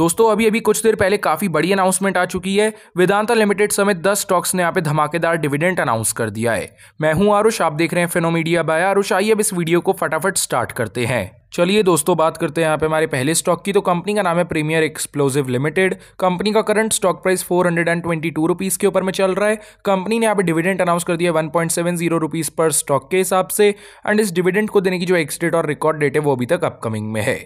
दोस्तों अभी अभी कुछ देर पहले काफ़ी बड़ी अनाउंसमेंट आ चुकी है वेदांता लिमिटेड समेत दस स्टॉक्स ने यहाँ पे धमाकेदार डिविडेंड अनाउंस कर दिया है मैं हूँ आरुष आप देख रहे हैं फेनोमीडिया बाय आरुष आइए अब इस वीडियो को फटाफट स्टार्ट करते हैं चलिए दोस्तों बात करते हैं यहाँ पे हमारे पहले स्टॉक की तो कंपनी का नाम है प्रीमियर एक्सप्लोजिव लिमिटेड कंपनी का current stock price four hundred and twenty two rupees के ऊपर में चल रहा है कंपनी ने यहाँ पे डिविडेंड अनाउंस कर दिया one point seven zero rupees पर स्टॉक के हिसाब से एंड इस डिविडेंड को देने की जो एक्सडेट और रिकॉर्ड डेट है वो अभी तक अपकमिंग में है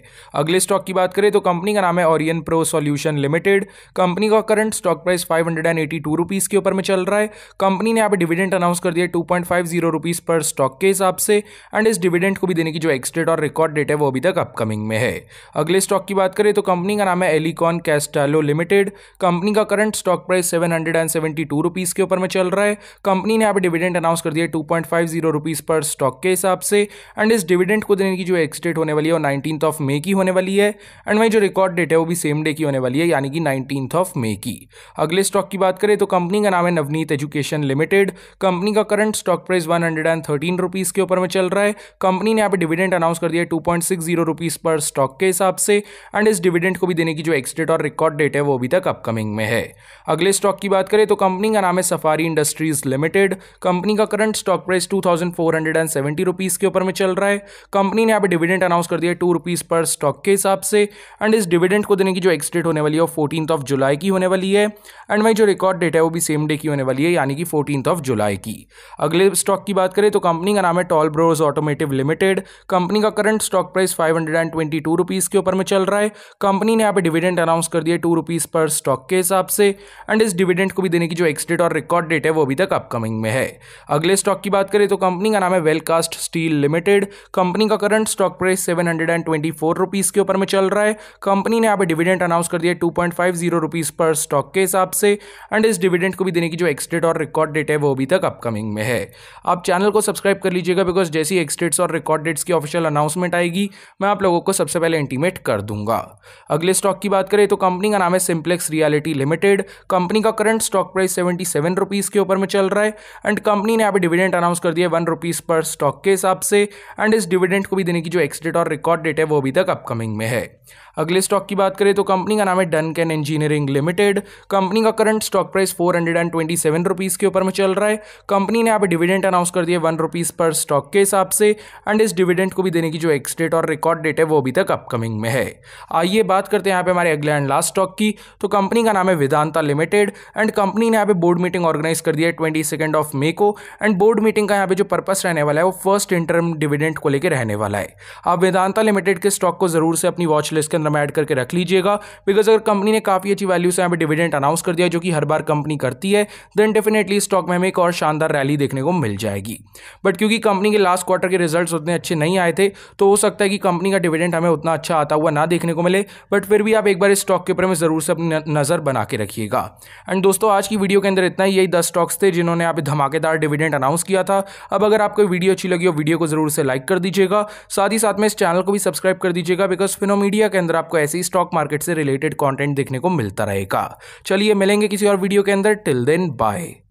अगले स्टॉक की बात करें तो कंपनी का नाम है Orion pro solution limited company का current stock price five hundred and eighty two rupees के ऊपर में चल रहा है कंपनी ने यहाँ पे डिविडेंड अनाउंस कर दिया two point five zero rupees पर स्टॉक के हिसाब से एंड इस डिविडेंड को भी देने की जो एक्सडेट और रिकॉर्ड डेट है वो अभी तक अपकमिंग में है अगले स्टॉक की बात करें तो कंपनी का नाम है एलिकॉन कैस्टालो लिमिटेड कंपनी का current stock price seven hundred and seventy two rupees के ऊपर में चल रहा है कंपनी ने यहाँ पर डिविडेंड अनाउंस कर दिया two point five zero rupees पर स्टॉक के हिसाब से एंड इस डिविडेंड को देने की जो एक्सडेट होने वाली है वो नाइनटीन ऑफ मे की होने वाली है एंड वही जो रिकॉर्ड डेट है वो भी सेम डे की होने वाली है यानी कि नाइनटीन ऑफ मे की अगले स्टॉक की बात करें तो कंपनी का नाम है नवनीत एजुकेशन लिमिटेड कंपनी का current stock price one hundred and thirteen rupees के ऊपर में चल रहा है कंपनी ने यहाँ पर डिविडेंड अनाउंस कर दिया two point six zero rupees पर स्टॉक के हिसाब से एंड इस डिविडेंड को भी देने की जो एक्सडेट और रिकॉर्ड डेट है वो अभी तक अपकमिंग में है अगले स्टॉक की बात करें तो कंपनी का नाम है सफारी इंडस्ट्रीज लिमिटेड कंपनी का current stock price two rupees के ऊपर में चल रहा है कंपनी ने यहाँ पर डिविडेंड अनाउंस कर दिया टू रुपीज़ पर स्टॉक के हिसाब से एंड इस डिविडेंड को देने की जो एक्सडेट होने वाली है वो फोर्टीन ऑफ जुलाई की होने वाली है एंड वही जो रिकॉर्ड डेट है वो भी सेम डे की होने वाली है यानी कि फोर्टीन ऑफ जुलाई की अगले स्टॉक की बात करें तो कंपनी का नाम है Talbros automotive limited company का current stock price five hundred and twenty two rupees के ऊपर में चल रहा है कंपनी ने यहाँ पे डिविडेंड अनाउंस कर दिया टू रुपीज़ पर स्टॉक के हिसाब से एंड इस डिविडेंड को भी देने की जो एक्सडेट और रिकॉर्ड डेट है वो अभी तक अपकमिंग में है अगले स्टॉक की बात करें तो कंपनी का नाम है वेलकास्ट स्टील लिमिटेड कंपनी का current stock price seven hundred and twenty four rupees के ऊपर में चल रहा है कंपनी ने यहाँ पे डिविडेंड अनाउंस कर दिया two point five zero rupees पर स्टॉक के हिसाब से एंड इस डिविडेंड को भी देने की जो एक्सडेट और रिकॉर्ड डेट है वो अभी तक अपकमिंग में है आप चैनल को सब्सक्राइब कर लीजिएगा बिकॉज जैसी एक्सडेट्स और रिकॉर्ड डेट्स की ऑफिशियल अनाउंसमेंट आएगी होगी मैं आप लोगों को सबसे पहले इंटीमेट कर दूंगा अगले स्टॉक की बात करें तो कंपनी का नाम है सिंप्लेक्स रियलिटी लिमिटेड कंपनी का current stock price seventy seven rupees के ऊपर में चल रहा है एंड कंपनी ने यहाँ डिविडेंड अनाउंस कर दिया वन रुपीज़ पर स्टॉक के हिसाब से एंड इस डिविडेंड को भी देने की जो एक्सडेट और रिकॉर्ड डेट है वो अभी तक अपकमिंग में है अगले स्टॉक की बात करें तो कंपनी का नाम है Duncan engineering limited company का current stock price four hundred and twenty seven rupees के ऊपर में चल रहा है कंपनी ने यहाँ पे डिविडेंड अनाउंस कर दिया वन रुपीज़ पर स्टॉक के हिसाब से एंड इस डिविडेंड को भी देने की जो एक्सडेट डेट और रिकॉर्ड डेट है वो अभी तक अपकमिंग में है आइए बात करते हैं यहाँ पे हमारे अगले एंड लास्ट स्टॉक की तो कंपनी का नाम है वेदांता लिमिटेड एंड कंपनी ने यहाँ पे बोर्ड मीटिंग ऑर्गेनाइज कर दिया है ट्वेंटी सेकेंड ऑफ मे को एंड बोर्ड मीटिंग का यहाँ पे जो पर्पस रहने वाला है वो फर्स्ट इंटरम डिविडेंट को लेकर रहने वाला है आप वेदांता लिमिटेड के स्टॉक को जरूर से अपनी वॉच लिस्ट के अंदर में ऐड करके रख लीजिएगा बिकॉज अगर कंपनी ने काफ़ी अच्छी वैल्यू से यहाँ पे डिविडेंट अनाउंस कर दिया जो कि हर बार कंपनी करती है देन डेफिनेटली स्टॉक में हमें एक और शानदार रैली देखने को मिल जाएगी बट क्योंकि कंपनी के लास्ट क्वार्टर के रिजल्ट उतने अच्छे नहीं आए थे तो हो सकता है सकता है कि कंपनी का डिविडेंड हमें उतना अच्छा आता हुआ ना देखने को मिले बट फिर भी आप एक बार इस स्टॉक के ऊपर में ज़रूर से अपनी नज़र बना के रखिएगा एंड दोस्तों आज की वीडियो के अंदर इतना ही यही दस स्टॉक्स थे जिन्होंने आप धमाकेदार डिविडेंड अनाउंस किया था अब अगर आपको वीडियो अच्छी लगी हो वीडियो को ज़रूर से लाइक कर दीजिएगा साथ ही साथ में इस चैनल को भी सब्सक्राइब कर दीजिएगा बिकॉज फिनो मीडिया के अंदर आपको ऐसे ही स्टॉक मार्केट से रिलेटेड कॉन्टेंट देखने को मिलता रहेगा चलिए मिलेंगे किसी और वीडियो के अंदर टिल देन बाय